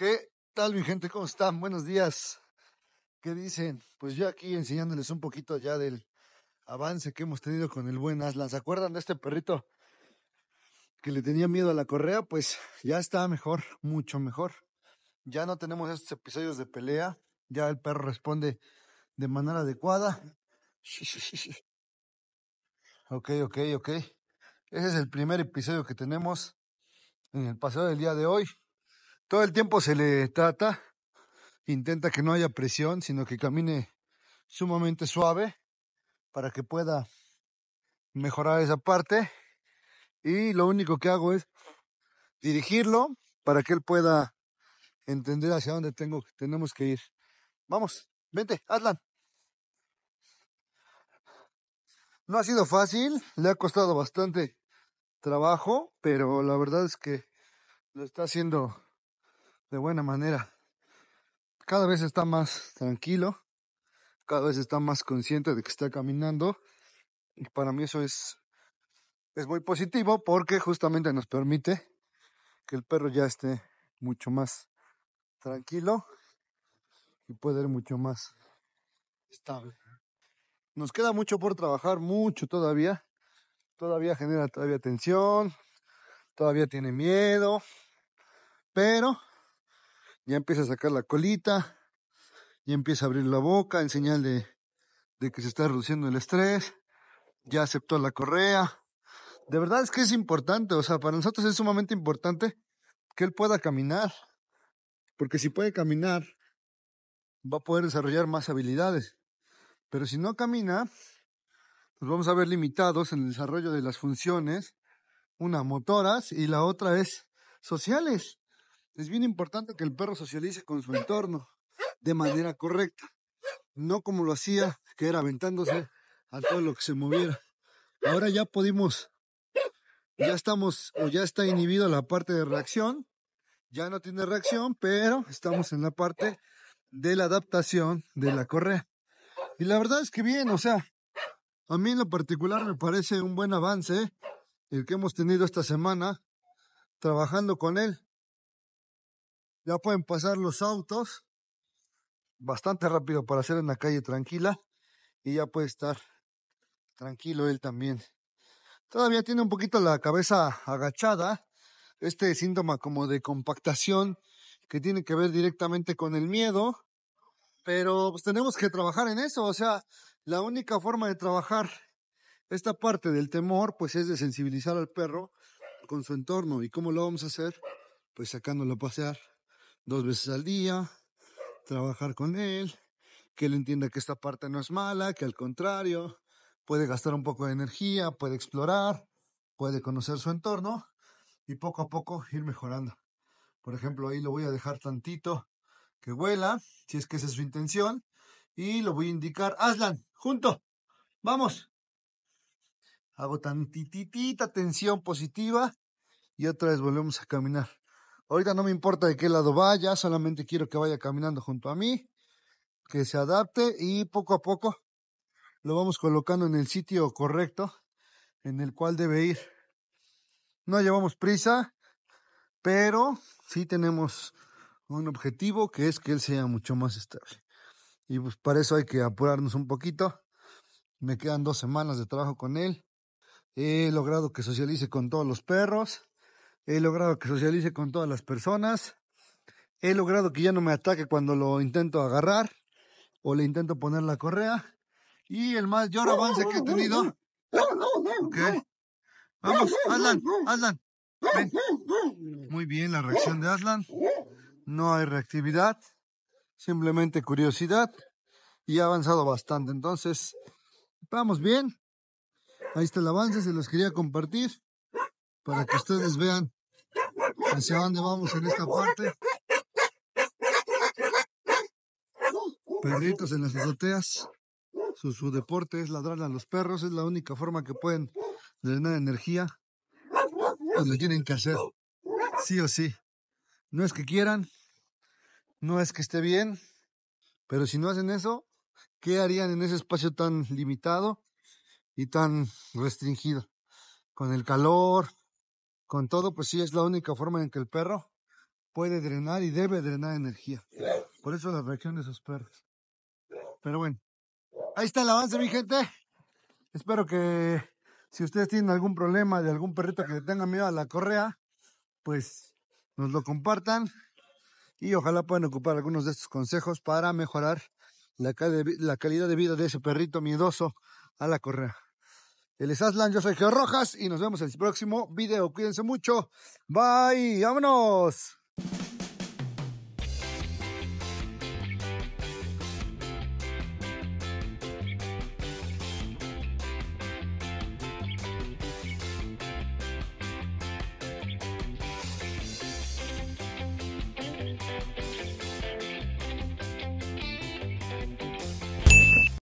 ¿Qué tal mi gente? ¿Cómo están? Buenos días. ¿Qué dicen? Pues yo aquí enseñándoles un poquito ya del avance que hemos tenido con el buen Aslan. ¿Se acuerdan de este perrito que le tenía miedo a la correa? Pues ya está mejor, mucho mejor. Ya no tenemos estos episodios de pelea. Ya el perro responde de manera adecuada. Ok, ok, ok. Ese es el primer episodio que tenemos en el paseo del día de hoy todo el tiempo se le trata, intenta que no haya presión, sino que camine sumamente suave para que pueda mejorar esa parte. Y lo único que hago es dirigirlo para que él pueda entender hacia dónde tenemos que ir. Vamos, vente, Atlan. No ha sido fácil, le ha costado bastante trabajo, pero la verdad es que lo está haciendo de buena manera. Cada vez está más tranquilo, cada vez está más consciente de que está caminando y para mí eso es, es muy positivo porque justamente nos permite que el perro ya esté mucho más tranquilo y puede ir mucho más estable. Nos queda mucho por trabajar, mucho todavía. Todavía genera todavía tensión, todavía tiene miedo, pero ya empieza a sacar la colita, ya empieza a abrir la boca en señal de, que se está reduciendo el estrés, ya aceptó la correa. De verdad es que es importante, o sea, para nosotros es sumamente importante que él pueda caminar, porque si puede caminar, va a poder desarrollar más habilidades. Pero si no camina, nos vamos a ver limitados en el desarrollo de las funciones, una motoras y la otra es sociales. Es bien importante que el perro socialice con su entorno de manera correcta, no como lo hacía, que era aventándose a todo lo que se moviera. Ahora ya pudimos, ya estamos o ya está inhibido la parte de reacción, ya no tiene reacción, pero estamos en la parte de la adaptación de la correa. Y la verdad es que bien, o sea, a mí en lo particular me parece un buen avance ¿eh? el que hemos tenido esta semana trabajando con él. Ya pueden pasar los autos bastante rápido para hacer en la calle tranquila y ya puede estar tranquilo él también. Todavía tiene un poquito la cabeza agachada, este síntoma como de compactación que tiene que ver directamente con el miedo, pero pues tenemos que trabajar en eso, o sea, la única forma de trabajar esta parte del temor pues es de sensibilizar al perro con su entorno y cómo lo vamos a hacer pues sacándolo a pasear dos veces al día, trabajar con él, que él entienda que esta parte no es mala, que al contrario, puede gastar un poco de energía, puede explorar, puede conocer su entorno y poco a poco ir mejorando. Por ejemplo, ahí lo voy a dejar tantito que vuela, si es que esa es su intención, y lo voy a indicar, Aslan, junto, vamos. Hago tantitita tensión positiva y otra vez volvemos a caminar. Ahorita no me importa de qué lado vaya, solamente quiero que vaya caminando junto a mí, que se adapte y poco a poco lo vamos colocando en el sitio correcto en el cual debe ir. No llevamos prisa, pero sí tenemos un objetivo que es que él sea mucho más estable. Y pues para eso hay que apurarnos un poquito. Me quedan dos semanas de trabajo con él. He logrado que socialice con todos los perros He logrado que socialice con todas las personas. He logrado que ya no me ataque cuando lo intento agarrar o le intento poner la correa. Y el mayor avance que he tenido. Vamos, Aslan, Aslan. Muy bien la reacción de Aslan. No hay reactividad, simplemente curiosidad. Y ha avanzado bastante. Entonces, vamos bien. Ahí está el avance, se los quería compartir para que ustedes vean hacia dónde vamos en esta parte. Perritos en las azoteas. Su, deporte es ladrar a los perros, es la única forma que pueden drenar energía. cuando pues tienen que hacer, sí o sí. No es que quieran, no es que esté bien, pero si no hacen eso, ¿qué harían en ese espacio tan limitado y tan restringido? Con el calor, con todo, pues sí, es la única forma en que el perro puede drenar y debe drenar energía. Por eso la reacción de esos perros. Pero bueno, ahí está el avance, mi gente. Espero que si ustedes tienen algún problema de algún perrito que tenga miedo a la correa, pues nos lo compartan y ojalá puedan ocupar algunos de estos consejos para mejorar la calidad de vida de ese perrito miedoso a la correa. El es yo soy Geo Rojas y nos vemos en el próximo video. Cuídense mucho. Bye, vámonos.